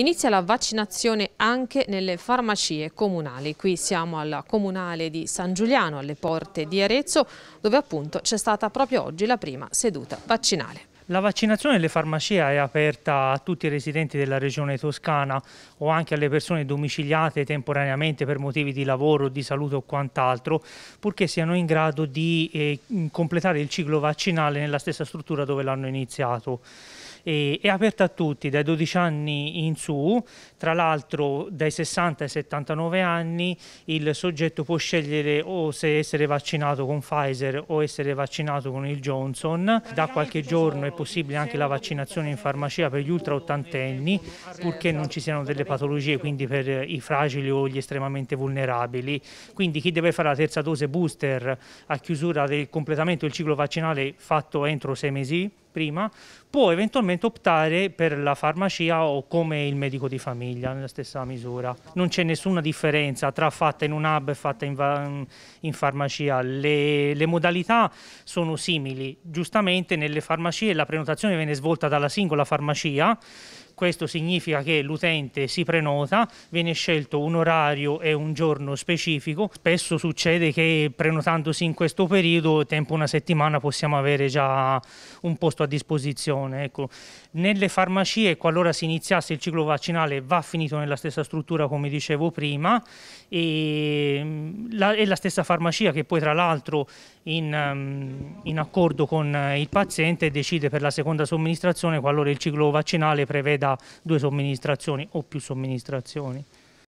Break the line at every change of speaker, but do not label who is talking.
Inizia la vaccinazione anche nelle farmacie comunali. Qui siamo alla comunale di San Giuliano, alle porte di Arezzo, dove appunto c'è stata proprio oggi la prima seduta vaccinale.
La vaccinazione delle farmacie è aperta a tutti i residenti della regione toscana o anche alle persone domiciliate temporaneamente per motivi di lavoro, di salute o quant'altro, purché siano in grado di eh, completare il ciclo vaccinale nella stessa struttura dove l'hanno iniziato e è aperta a tutti dai 12 anni in su, tra l'altro dai 60 ai 79 anni il soggetto può scegliere o se essere vaccinato con Pfizer o essere vaccinato con il Johnson, da qualche giorno è possibile anche la vaccinazione in farmacia per gli ultra ottantenni, purché non ci siano delle patologie, quindi per i fragili o gli estremamente vulnerabili. Quindi chi deve fare la terza dose booster a chiusura del completamento del ciclo vaccinale fatto entro sei mesi prima, può eventualmente optare per la farmacia o come il medico di famiglia nella stessa misura. Non c'è nessuna differenza tra fatta in un hub e fatta in, in farmacia, le, le, modalità sono simili. Giustamente nelle farmacie la prenotazione viene svolta dalla singola farmacia questo significa che l'utente si prenota, viene scelto un orario e un giorno specifico. Spesso succede che prenotandosi in questo periodo, tempo una settimana, possiamo avere già un posto a disposizione. Ecco. Nelle farmacie, qualora si iniziasse il ciclo vaccinale, va finito nella stessa struttura come dicevo prima e la, è la stessa farmacia che poi tra l'altro in, ehm, in, accordo con eh, il paziente decide per la seconda somministrazione qualora il ciclo vaccinale preveda due somministrazioni o più somministrazioni.